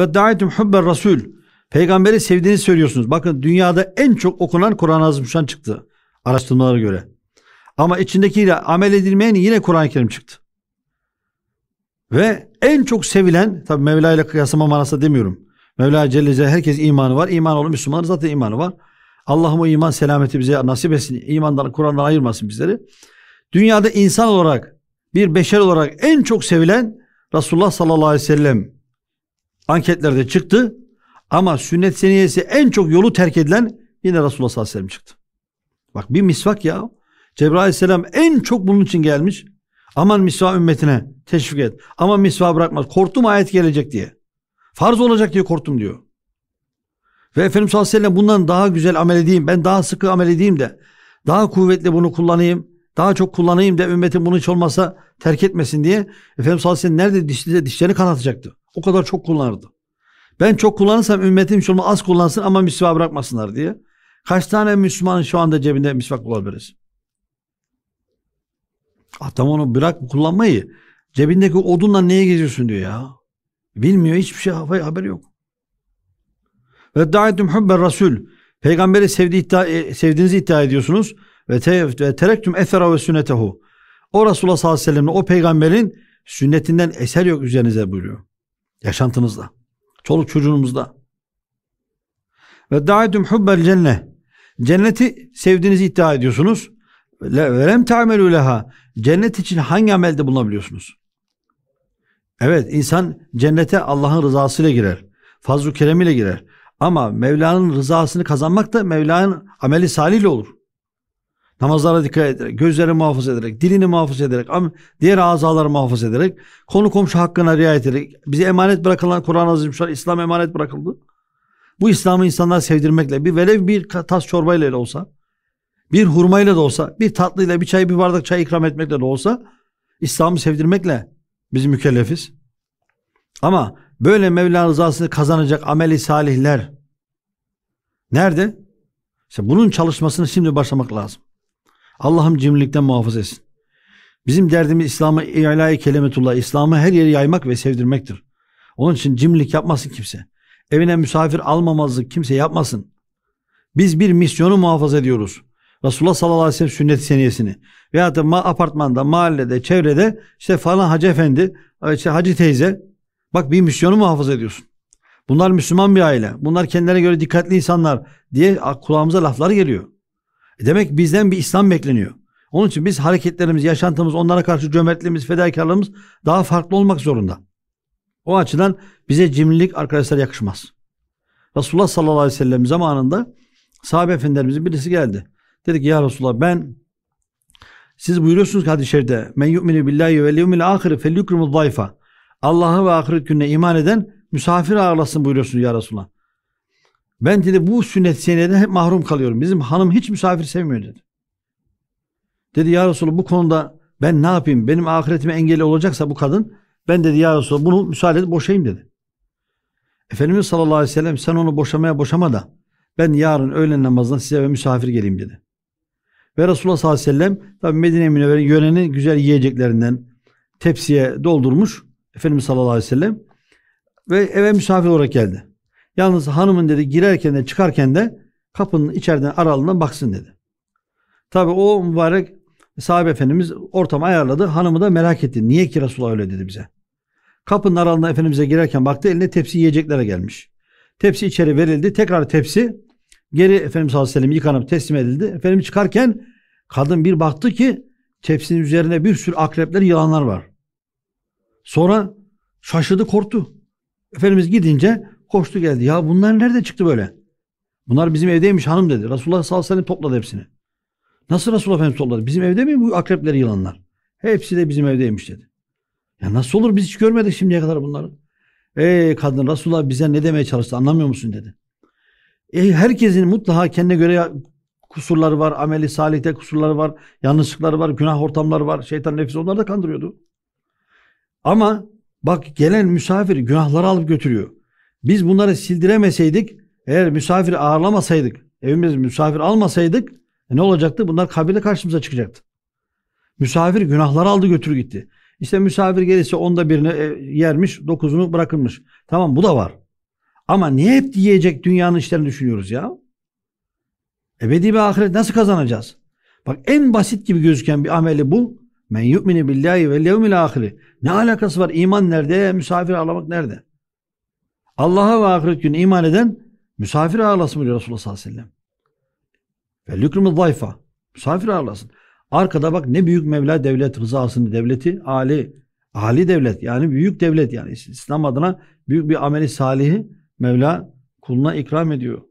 ve da'etum hubber rasul. Peygamberi sevdiğini söylüyorsunuz. Bakın dünyada en çok okunan Kur'an-ı Azimüşşan çıktı araştırmalara göre. Ama içindekiyle amel edilmeyen yine Kur'an-ı Kerim çıktı. Ve en çok sevilen, tabi Mevla ile kıyaslama manasında demiyorum. Mevla Celle Celle herkes imanı var. İman olan Müslümanlar zaten imanı var. Allah'ım o iman selameti bize nasip etsin. İmandan, Kur'an'dan ayırmasın bizleri. Dünyada insan olarak, bir beşer olarak en çok sevilen Resulullah sallallahu aleyhi ve sellem anketlerde çıktı. Ama sünnet seniyesi en çok yolu terk edilen yine Resulullah sallallahu aleyhi ve sellem çıktı. Bak bir misvak ya. Cebrail aleyhisselam en çok bunun için gelmiş. Aman misva ümmetine teşvik et. Aman misva bırakmaz. Korktum ayet gelecek diye. Farz olacak diye korktum diyor. Ve Efendimiz sallallahu aleyhi ve sellem bundan daha güzel amel edeyim. Ben daha sıkı amel edeyim de. Daha kuvvetli bunu kullanayım. Daha çok kullanayım da ümmetin bunu hiç olmasa terk etmesin diye Efendimiz sallallahu aleyhi ve sellem nerede dişleri, dişlerini kanatacaktı. O kadar çok kullanırdı. Ben çok kullanırsam ümmetim hiç az kullansın ama misva bırakmasınlar diye. Kaç tane Müslümanın şu anda cebinde misvak bulabiliriz? Adam onu bırak kullanmayı. Cebindeki odunla neye geziyorsun diyor ya. Bilmiyor hiçbir şey haberi yok. Ve da'etum hubben rasul. Peygamberi sevdi iddia, e, sevdiğinizi iddia ediyorsunuz ve terektüm esera ve sünnetehu. O Resulullah sallallahu aleyhi ve sellem'in o peygamberin sünnetinden eser yok üzerinize buyuruyor. Yaşantınızda. Çoluk çocuğunuzda. Ve da'etum hubbel cennet. Cenneti sevdiğinizi iddia ediyorsunuz. Ve lem ta'melü leha. Cennet için hangi amelde bulunabiliyorsunuz? Evet insan cennete Allah'ın rızasıyla girer. Fazl-ı keremiyle girer. Ama Mevla'nın rızasını kazanmak da Mevla'nın ameli salihle olur namazlara dikkat ederek, gözleri muhafaza ederek, dilini muhafaza ederek, diğer azaları muhafaza ederek, konu komşu hakkına riayet ederek, bize emanet bırakılan Kur'an-ı Azimşan, İslam emanet bırakıldı. Bu İslam'ı insanlar sevdirmekle, bir velev bir tas çorbayla da olsa, bir hurmayla da olsa, bir tatlıyla, bir çay, bir bardak çay ikram etmekle de olsa, İslam'ı sevdirmekle biz mükellefiz. Ama böyle Mevla rızasını kazanacak ameli salihler nerede? İşte bunun çalışmasını şimdi başlamak lazım. Allah'ım cimrilikten muhafaza etsin. Bizim derdimiz İslam'ı ilahi kelimetullah, İslam'ı her yere yaymak ve sevdirmektir. Onun için cimrilik yapmasın kimse. Evine misafir almamazlık kimse yapmasın. Biz bir misyonu muhafaza ediyoruz. Resulullah sallallahu aleyhi ve sellem sünnet seniyesini veyahut da apartmanda, mahallede, çevrede işte falan hacı efendi, işte hacı teyze bak bir misyonu muhafaza ediyorsun. Bunlar Müslüman bir aile. Bunlar kendilerine göre dikkatli insanlar diye kulağımıza laflar geliyor. E demek bizden bir İslam bekleniyor. Onun için biz hareketlerimiz, yaşantımız, onlara karşı cömertliğimiz, fedakarlığımız daha farklı olmak zorunda. O açıdan bize cimrilik arkadaşlar yakışmaz. Resulullah sallallahu aleyhi ve sellem zamanında sahabe efendilerimizin birisi geldi. Dedi ki ya Resulullah ben siz buyuruyorsunuz ki hadis-i şerifte men yu'minu billahi vel yevmil ahir felyukrimu zayfa. Allah'a ve ahiret gününe iman eden misafir ağırlasın buyuruyorsunuz ya Resulullah. Ben dedi bu sünnet seniyeden hep mahrum kalıyorum. Bizim hanım hiç misafir sevmiyor dedi. Dedi ya Resulallah bu konuda ben ne yapayım? Benim ahiretime engel olacaksa bu kadın ben dedi ya Resulallah bunu müsaade edip boşayayım dedi. Efendimiz sallallahu aleyhi ve sellem sen onu boşamaya boşama da ben yarın öğlen namazına size ve misafir geleyim dedi. Ve Resulullah sallallahu aleyhi ve sellem tabi Medine Münevver'in yönenin güzel yiyeceklerinden tepsiye doldurmuş Efendimiz sallallahu aleyhi ve sellem ve eve misafir olarak geldi. Yalnız hanımın dedi girerken de çıkarken de kapının içeriden aralığından baksın dedi. Tabi o mübarek sahabe efendimiz ortamı ayarladı. Hanımı da merak etti. Niye ki Resulullah öyle dedi bize. Kapının aralığına Efendimiz'e girerken baktı eline tepsi yiyeceklere gelmiş. Tepsi içeri verildi. Tekrar tepsi geri Efendimiz Aleyhisselam yıkanıp teslim edildi. Efendimiz çıkarken kadın bir baktı ki tepsinin üzerine bir sürü akrepler yılanlar var. Sonra şaşırdı korktu. Efendimiz gidince Koştu geldi. Ya bunlar nerede çıktı böyle? Bunlar bizim evdeymiş hanım dedi. Resulullah sallallahu aleyhi ve sellem topladı hepsini. Nasıl Resulullah Efendimiz topladı? Bizim evde mi bu akrepler yılanlar? Hepsi de bizim evdeymiş dedi. Ya nasıl olur biz hiç görmedik şimdiye kadar bunları. Ey kadın Resulullah bize ne demeye çalıştı anlamıyor musun dedi. E, herkesin mutlaka kendine göre kusurları var. Ameli salihte kusurları var. Yanlışlıkları var. Günah ortamları var. Şeytan nefis onları da kandırıyordu. Ama bak gelen misafir günahları alıp götürüyor. Biz bunları sildiremeseydik, eğer misafir ağırlamasaydık, evimiz misafir almasaydık e ne olacaktı? Bunlar kabirle karşımıza çıkacaktı. Misafir günahlar aldı götür gitti. İşte misafir gelirse onda birini e, yermiş, dokuzunu bırakılmış. Tamam bu da var. Ama niye hep yiyecek dünyanın işlerini düşünüyoruz ya? Ebedi ve ahiret nasıl kazanacağız? Bak en basit gibi gözüken bir ameli bu. Men yu'mini billahi ve yevmil ahiri. Ne alakası var? İman nerede? Misafir ağlamak nerede? Allah'a ve ahiret gününe iman eden misafir ağırlasın diyor Resulullah sallallahu aleyhi ve sellem. Ve Misafir ağırlasın. Arkada bak ne büyük Mevla devlet rızasını devleti Ali Ali devlet yani büyük devlet yani İslam adına büyük bir ameli salihi Mevla kuluna ikram ediyor.